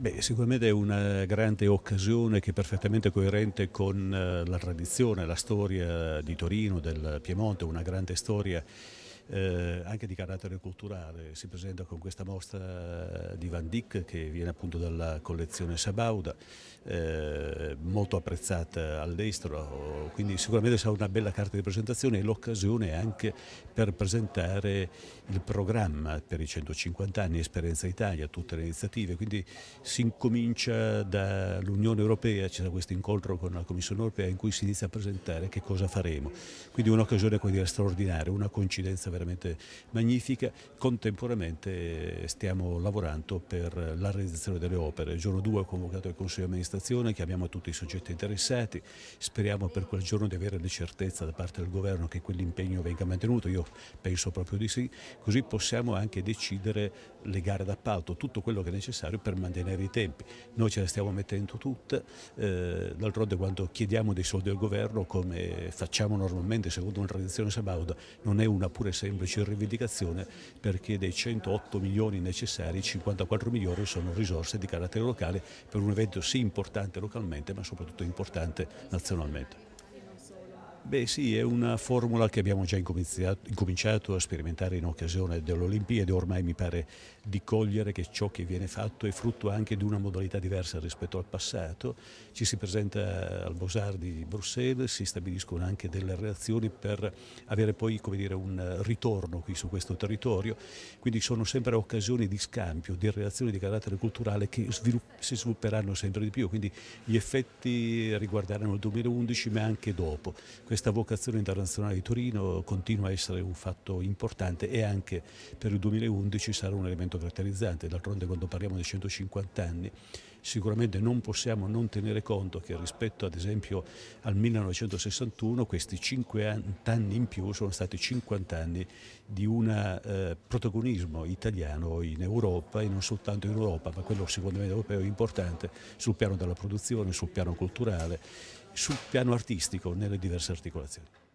Beh, sicuramente è una grande occasione che è perfettamente coerente con eh, la tradizione, la storia di Torino, del Piemonte, una grande storia eh, anche di carattere culturale. Si presenta con questa mostra di Van Dyck che viene appunto dalla collezione Sabauda, eh, molto apprezzata all'estero, quindi sicuramente sarà una bella carta di presentazione e l'occasione anche per presentare il programma per i 150 anni Esperienza Italia, tutte le iniziative, quindi si incomincia dall'Unione Europea, c'è questo incontro con la Commissione Europea in cui si inizia a presentare che cosa faremo. Quindi un'occasione dire, straordinaria, una coincidenza veramente veramente magnifica. Contemporaneamente eh, stiamo lavorando per la realizzazione delle opere. Il giorno 2 ho convocato il Consiglio di amministrazione, chiamiamo tutti i soggetti interessati, speriamo per quel giorno di avere le certezze da parte del governo che quell'impegno venga mantenuto, io penso proprio di sì, così possiamo anche decidere le gare d'appalto, tutto quello che è necessario per mantenere i tempi. Noi ce le stiamo mettendo tutte, eh, d'altronde quando chiediamo dei soldi al governo come facciamo normalmente secondo una tradizione sabauda non è una pura e semplice rivendicazione perché dei 108 milioni necessari 54 milioni sono risorse di carattere locale per un evento sì importante localmente ma soprattutto importante nazionalmente. Beh sì, è una formula che abbiamo già incominciato a sperimentare in occasione delle Olimpiadi, ormai mi pare di cogliere che ciò che viene fatto è frutto anche di una modalità diversa rispetto al passato, ci si presenta al Bosar di Bruxelles, si stabiliscono anche delle relazioni per avere poi dire, un ritorno qui su questo territorio, quindi sono sempre occasioni di scambio, di relazioni di carattere culturale che svilupp- si svilupperanno sempre di più, quindi gli effetti riguarderanno il 2011 ma anche dopo. Questa vocazione internazionale di Torino continua a essere un fatto importante e anche per il 2011 sarà un elemento caratterizzante. D'altronde quando parliamo dei 150 anni sicuramente non possiamo non tenere conto che rispetto ad esempio al 1961 questi 50 anni in più sono stati 50 anni di un eh, protagonismo italiano in Europa e non soltanto in Europa, ma quello secondo me europeo importante sul piano della produzione, sul piano culturale, sul piano artistico nelle diverse articolazioni.